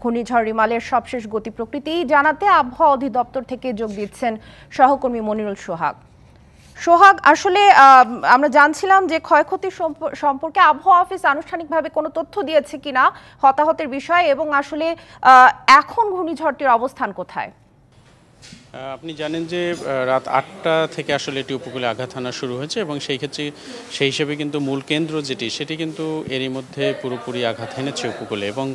ঘূর্ণিঝড় রিমালের সবশেষ গতি প্রকৃতি জানাতে আবহাওয়া অধিদপ্তর থেকে যোগ দিচ্ছেন সহকর্মী মনিরুল সোহাগ সোহাগ আসলে আমরা জানছিলাম যে ক্ষয়ক্ষতি সম্পর্কে আবহাওয়া অফিস আনুষ্ঠানিকভাবে কোনো তথ্য দিয়েছে কিনা হতাহতের বিষয়ে এবং আসলে এখন ঘূর্ণিঝড়টির অবস্থান কোথায় আপনি জানেন যে রাত আটটা থেকে আসলে এটি উপকূলে আঘাত হানা শুরু হয়েছে এবং সেই ক্ষেত্রে সেই হিসেবে কিন্তু মূল কেন্দ্র যেটি সেটি কিন্তু এরই মধ্যে পুরোপুরি আঘাত হেনেছে উপকূলে এবং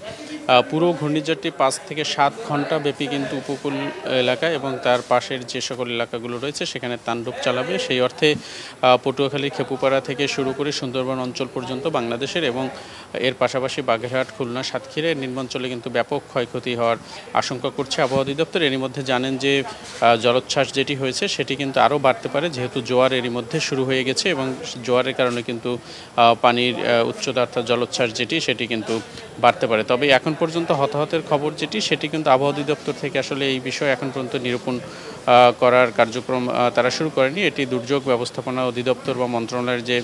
পুরো ঘূর্ণিঝড়টি পাঁচ থেকে সাত ঘন্টা ব্যাপী কিন্তু উপকূল এলাকা এবং তার পাশের যে সকল এলাকাগুলো রয়েছে সেখানে তাণ্ডব চালাবে সেই অর্থে পটুয়াখালী খেপুপাড়া থেকে শুরু করে সুন্দরবন অঞ্চল পর্যন্ত বাংলাদেশের এবং এর পাশাপাশি বাঘেরহাট খুলনা সাতক্ষীরা নিম্নাঞ্চলে কিন্তু ব্যাপক ক্ষয়ক্ষতি হওয়ার আশঙ্কা করছে আবহাওয়া অধিদপ্তর এরই মধ্যে জানেন যে জলোচ্ছ্বাস যেটি হয়েছে সেটি কিন্তু আরও বাড়তে পারে যেহেতু জোয়ার এরই মধ্যে শুরু হয়ে গেছে এবং জোয়ারের কারণে কিন্তু পানির উচ্চতা অর্থাৎ জলোচ্ছ্বাস যেটি সেটি কিন্তু বাড়তে পারে তবে এখন পর্যন্ত হতাহতের খবর যেটি সেটি কিন্তু আবহাওয়া অধিদপ্তর থেকে আসলে এই বিষয়ে এখন পর্যন্ত নিরূপণ করার কার্যক্রম তারা শুরু করেনি এটি দুর্যোগ ব্যবস্থাপনা অধিদপ্তর বা মন্ত্রণালয়ের যে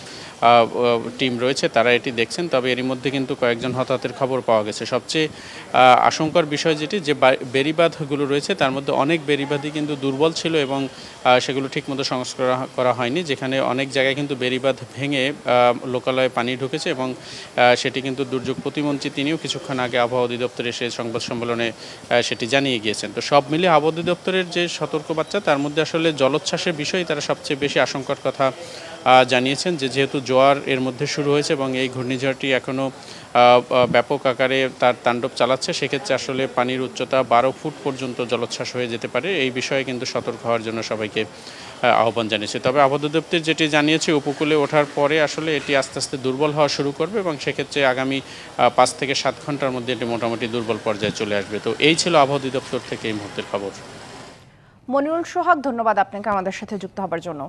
টিম রয়েছে তারা এটি দেখছেন তবে এরই মধ্যে কিন্তু কয়েকজন হতাহতের খবর পাওয়া গেছে সবচেয়ে আশঙ্কার বিষয় যেটি যে বেরিবাদগুলো রয়েছে তার মধ্যে অনেক বেরিবাদই কিন্তু দুর্বল ছিল এবং সেগুলো ঠিকমতো সংস্কার করা হয়নি যেখানে অনেক জায়গায় কিন্তু বেরিবাদ ভেঙে লোকালয়ে পানি ঢুকেছে এবং সেটি কিন্তু দুর্যোগ প্রতিমন্ত্রী তিনিও কিছুক্ষণ আগে আবহাওয়া অধিদপ্তরে এসে সংবাদ সম্মেলনে সেটি জানিয়ে গিয়েছেন তো সব মিলে আবহাওয়া অধিদপ্তরের যে সতর্ক বাচ্চা তার মধ্যে আসলে জলোচ্ছ্বাসের বিষয়ে তারা সবচেয়ে বেশি আশঙ্কার কথা জানিয়েছেন যে যেহেতু জোয়ার এর মধ্যে শুরু হয়েছে এবং এই ঘূর্ণিঝড়টি এখনও ব্যাপক আকারে তার তাণ্ডব চালাচ্ছে সেক্ষেত্রে আসলে পানির উচ্চতা বারো ফুট পর্যন্ত জলোচ্ছ্বাস হয়ে যেতে পারে এই বিষয়ে কিন্তু সতর্ক হওয়ার জন্য সবাইকে আহ্বান জানিয়েছে তবে আবহাওয়া যেটি জানিয়েছে উপকূলে ওঠার পরে আসলে এটি আস্তে আস্তে দুর্বল হওয়া শুরু করবে এবং সেক্ষেত্রে আগামী পাঁচ থেকে সাত ঘন্টার মধ্যে এটি মোটামুটি দুর্বল পর্যায়ে চলে আসবে তো এই ছিল আবহাওয়া দপ্তর থেকে এই মুহূর্তের খবর মনিরুল সোহাগ ধন্যবাদ আপনাকে আমাদের সাথে যুক্ত হবার জন্য